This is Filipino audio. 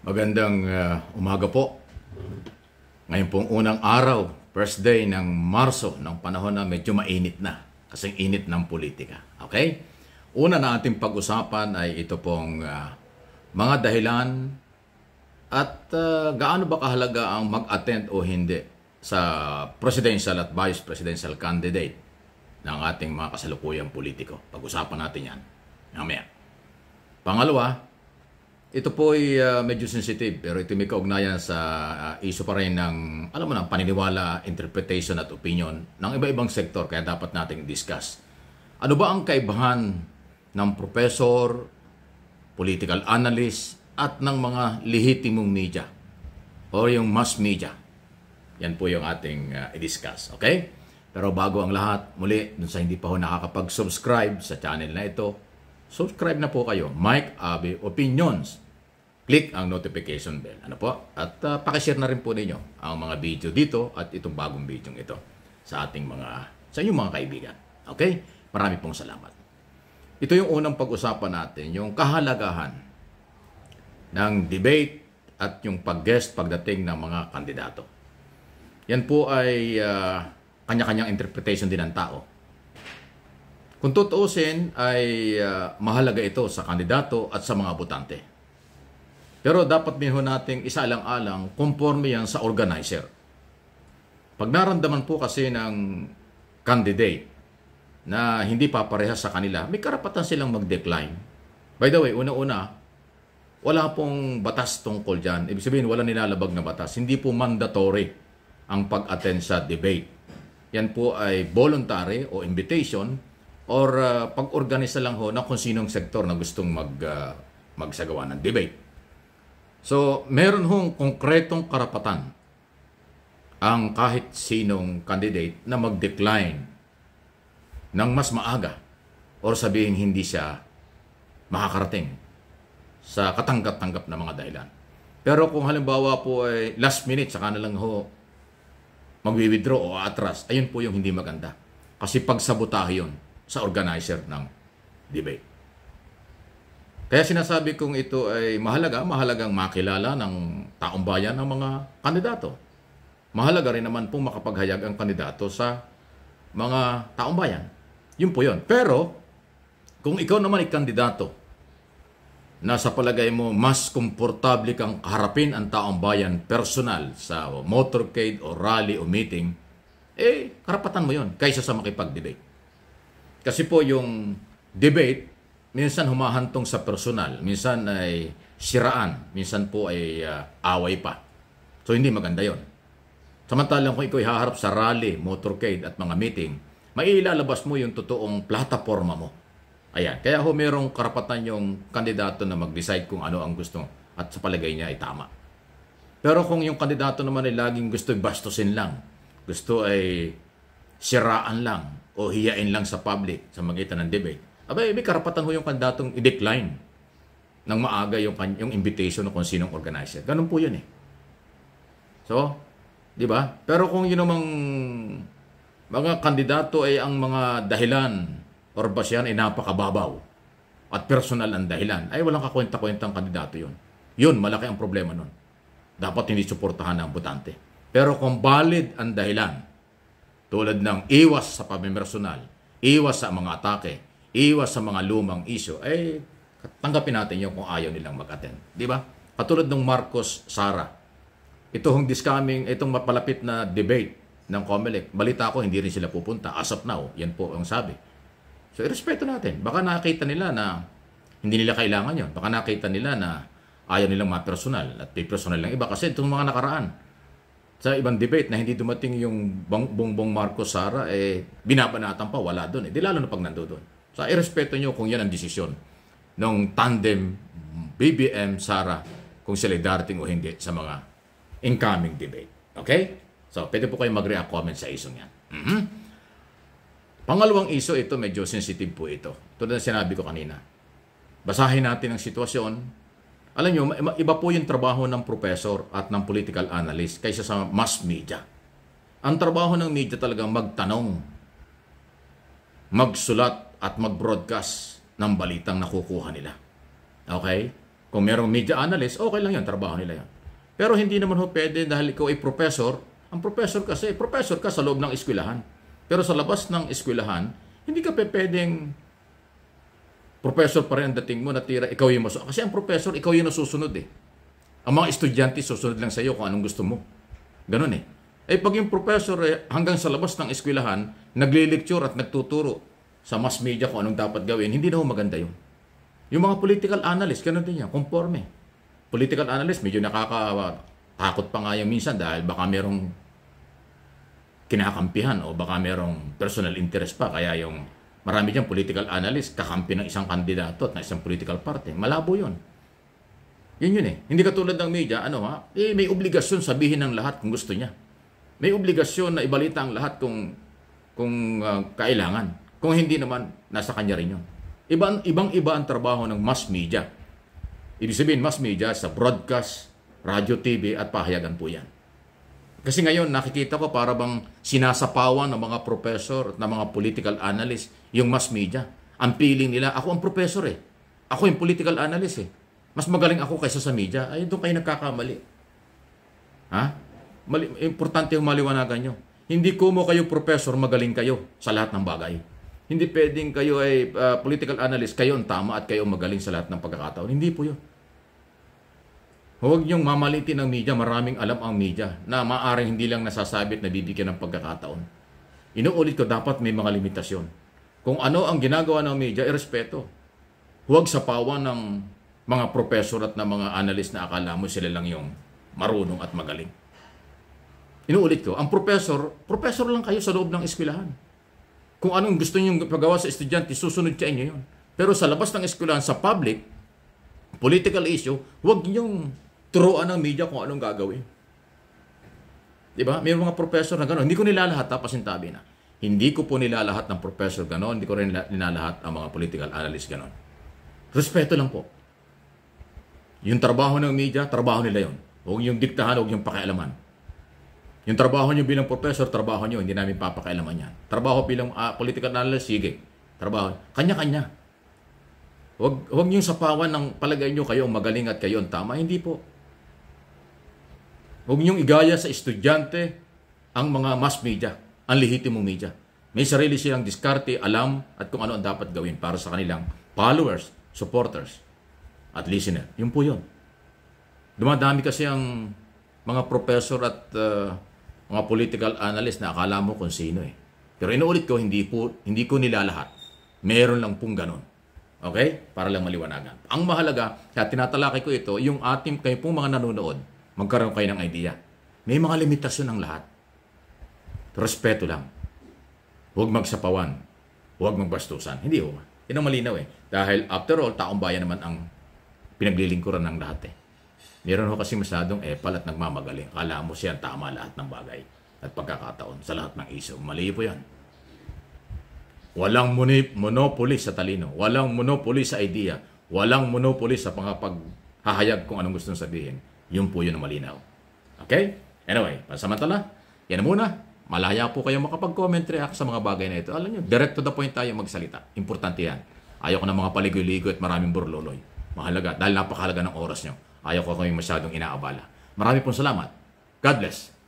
Magandang uh, umaga po. Ngayon pong unang araw, first day ng Marso, ng panahon na medyo mainit na. Kasing init ng politika. Okay? Una na ating pag-usapan ay ito pong uh, mga dahilan at uh, gaano ba kahalaga ang mag-attend o hindi sa presidential at vice presidential candidate ng ating mga kasalukuyang politiko. Pag-usapan natin yan. Mamaya. Pangalawa, ito po ay uh, medyo sensitive pero ito may kaugnayan sa uh, iso pa rin ng alam mo na paniniwala, interpretation at opinion ng iba-ibang sektor kaya dapat nating discuss. Ano ba ang kaibahan ng professor, political analyst at ng mga lehitimong media or yung mass media? Yan po yung ating uh, i-discuss, okay? Pero bago ang lahat, muli, dun sa hindi pa ho nakakapag-subscribe sa channel na ito, subscribe na po kayo. Mike Abe Opinions. Click ang notification bell. Ano po? At uh, paki-share na rin po ninyo ang mga video dito at itong bagong video ito sa ating mga, sa inyong mga kaibigan. Okay? Marami pong salamat. Ito yung unang pag-usapan natin, yung kahalagahan ng debate at yung pag-guest pagdating ng mga kandidato. Yan po ay uh, kanya-kanyang interpretation din ng tao. Kung tutuusin ay uh, mahalaga ito sa kandidato at sa mga botante. Pero dapat din ho nating isaalang-alang conforme yan sa organizer. Pag naramdaman po kasi ng candidate na hindi papareha sa kanila, may karapatan silang mag-decline. By the way, una-una, wala pong batas tungkol dyan. Ibig sabihin, wala nilalabag na batas. Hindi po mandatory ang pag-attend sa debate. Yan po ay voluntary o invitation or uh, pag-organisa lang ho ng kung sinong sektor na gustong mag, uh, magsagawa ng debate. So, meron hong konkretong karapatan ang kahit sinong candidate na mag-decline ng mas maaga or sabihin hindi siya makakarating sa katanggap-tanggap na mga dahilan. Pero kung halimbawa po ay last minute saka na lang ho magwi-withdraw o atras, ayun po yung hindi maganda. Kasi pagsabotahe yun sa organizer ng debate. Kaya sinasabi kong ito ay mahalaga, mahalagang makilala ng taong bayan ang mga kandidato. Mahalaga rin naman pong makapaghayag ang kandidato sa mga taong bayan. Yun po yun. Pero, kung ikaw naman ay kandidato na sa palagay mo mas komportable kang harapin ang taong bayan personal sa motorcade o rally o meeting, eh, karapatan mo yun kaysa sa makipag-debate. Kasi po yung debate, minsan humahantong sa personal, minsan ay siraan, minsan po ay uh, away pa. So hindi maganda yon. Samantalang kung ikaw haharap sa rally, motorcade at mga meeting, mailalabas mo yung totoong plataforma mo. Ayan. Kaya ho merong karapatan yung kandidato na mag-decide kung ano ang gusto at sa palagay niya ay tama. Pero kung yung kandidato naman ay laging gusto bastusin lang, gusto ay siraan lang o hiyain lang sa public sa magitan ng debate, Aba, may karapatan ho yung kandidatong i-decline ng maaga yung, yung invitation ng kung sinong organizer. Ganun po yun eh. So, di ba? Pero kung yun namang mga kandidato ay ang mga dahilan or basyan ay napakababaw at personal ang dahilan, ay walang kakwenta-kwentang kandidato yun. Yun, malaki ang problema nun. Dapat hindi suportahan ng botante. Pero kung valid ang dahilan, tulad ng iwas sa pamimersonal, iwas sa mga atake, iwas sa mga lumang isyo, eh, tanggapin natin yung kung ayaw nilang mag-attend. Di ba? Katulad ng Marcos Sara. Ito hong discoming, itong mapalapit na debate ng COMELEC. Balita ko, hindi rin sila pupunta. As of now, yan po ang sabi. So, irespeto natin. Baka nakita nila na hindi nila kailangan yon. Baka nakita nila na ayaw nilang ma-personal at may personal lang iba. Kasi itong mga nakaraan, sa ibang debate na hindi dumating yung Bongbong Marcos Sara, eh, binabanatan pa, wala doon. Eh, di lalo na pag nando doon. so, irespeto nyo kung yan ang desisyon ng tandem BBM Sara kung sila darating o hindi sa mga incoming debate. Okay? So, pwede po kayo mag-react comment sa isong yan. Mm-hmm. Pangalawang iso, ito medyo sensitive po ito. Tulad na sinabi ko kanina. Basahin natin ang sitwasyon alam nyo, iba po yung trabaho ng professor at ng political analyst kaysa sa mass media. Ang trabaho ng media talaga magtanong, magsulat at mag-broadcast ng balitang nakukuha nila. Okay? Kung merong media analyst, okay lang yan, trabaho nila yan. Pero hindi naman ho pwede dahil ikaw ay professor. Ang professor kasi, professor ka sa loob ng eskwelahan. Pero sa labas ng eskwelahan, hindi ka pwedeng professor pa rin dating mo, natira, ikaw yung masunod. Kasi ang professor, ikaw yung nasusunod eh. Ang mga estudyante, susunod lang sa iyo kung anong gusto mo. Ganun eh. Eh pag yung professor eh, hanggang sa labas ng eskwelahan, nagle-lecture at nagtuturo sa mass media kung anong dapat gawin, hindi na ho maganda yun. Yung mga political analyst, ganun din yan, conforme. Political analyst, medyo nakakatakot pa nga yan minsan dahil baka merong kinakampihan o baka merong personal interest pa. Kaya yung Marami dyan political analyst, kakampi ng isang kandidato at ng isang political party. Malabo yon. Yun yun eh. Hindi katulad ng media, ano ha, eh, may obligasyon sabihin ng lahat kung gusto niya. May obligasyon na ibalita ang lahat kung kung uh, kailangan. Kung hindi naman, nasa kanya rin yun. Ibang, ibang iba ang trabaho ng mass media. Ibig sabihin, mass media sa broadcast, radio, TV at pahayagan po yan. Kasi ngayon nakikita ko para bang sinasapawan ng mga professor at ng mga political analyst yung mass media. Ang feeling nila, ako ang professor eh. Ako yung political analyst eh. Mas magaling ako kaysa sa media. Ay, doon kayo nagkakamali. Ha? Mali, importante yung maliwanagan nyo. Hindi ko mo kayo professor, magaling kayo sa lahat ng bagay. Hindi pwedeng kayo ay uh, political analyst, kayo ang tama at kayo ang magaling sa lahat ng pagkakataon. Hindi po yun. Huwag niyong mamalitin ang media. Maraming alam ang media na maaring hindi lang nasasabit na bibigyan ng pagkakataon. Inuulit ko, dapat may mga limitasyon. Kung ano ang ginagawa ng media, irespeto. Huwag sa pawa ng mga professor at ng mga analyst na akala mo sila lang yung marunong at magaling. Inuulit ko, ang professor, professor lang kayo sa loob ng eskwelahan. Kung anong gusto niyong pagawa sa estudyante, susunod sa inyo yun. Pero sa labas ng eskwelahan, sa public, political issue, huwag niyong turuan ng media kung anong gagawin. Di ba? May mga professor na gano'n. Hindi ko nilalahat ha, pasintabi na. Hindi ko po nilalahat ng professor gano'n. Hindi ko rin nilalahat ang mga political analyst gano'n. Respeto lang po. Yung trabaho ng media, trabaho nila yon. Huwag yung diktahan, huwag yung pakialaman. Yung trabaho nyo bilang professor, trabaho nyo. Hindi namin papakialaman yan. Trabaho bilang uh, political analyst, sige. Trabaho. Kanya-kanya. Huwag, huwag niyong sapawan ng palagay nyo kayo magaling at kayo ang tama. Hindi po. Huwag niyong igaya sa estudyante ang mga mass media, ang lehitimong media. May sarili silang diskarte, alam, at kung ano ang dapat gawin para sa kanilang followers, supporters, at listener. Yun po yun. Dumadami kasi ang mga professor at uh, mga political analyst na akala mo kung sino eh. Pero inuulit ko, hindi, po, hindi ko nila lahat. Meron lang pong ganun. Okay? Para lang maliwanagan. Ang mahalaga, kaya tinatalakay ko ito, yung ating, kayo pong mga nanonood, magkaroon kayo ng idea. May mga limitasyon ang lahat. Respeto lang. Huwag magsapawan. Huwag magbastusan. Hindi ho. Yan ang malinaw eh. Dahil after all, taong bayan naman ang pinaglilingkuran ng lahat eh. Meron ho kasi masyadong epal at nagmamagaling. Akala mo siya tama lahat ng bagay at pagkakataon sa lahat ng iso. Mali po yan. Walang monopoly sa talino. Walang monopoly sa idea. Walang monopoly sa pangapaghahayag kung anong gusto sabihin. Yun po yun ang malinaw. Okay? Anyway, pansamantala, yan muna. Malaya po kayo makapag-comment, react sa mga bagay na ito. Alam nyo, direct to the point tayo magsalita. Importante yan. Ayoko ko ng mga paligoy-ligoy at maraming burloloy. Mahalaga, dahil napakahalaga ng oras nyo. Ayoko ko kayong masyadong inaabala. Marami pong salamat. God bless.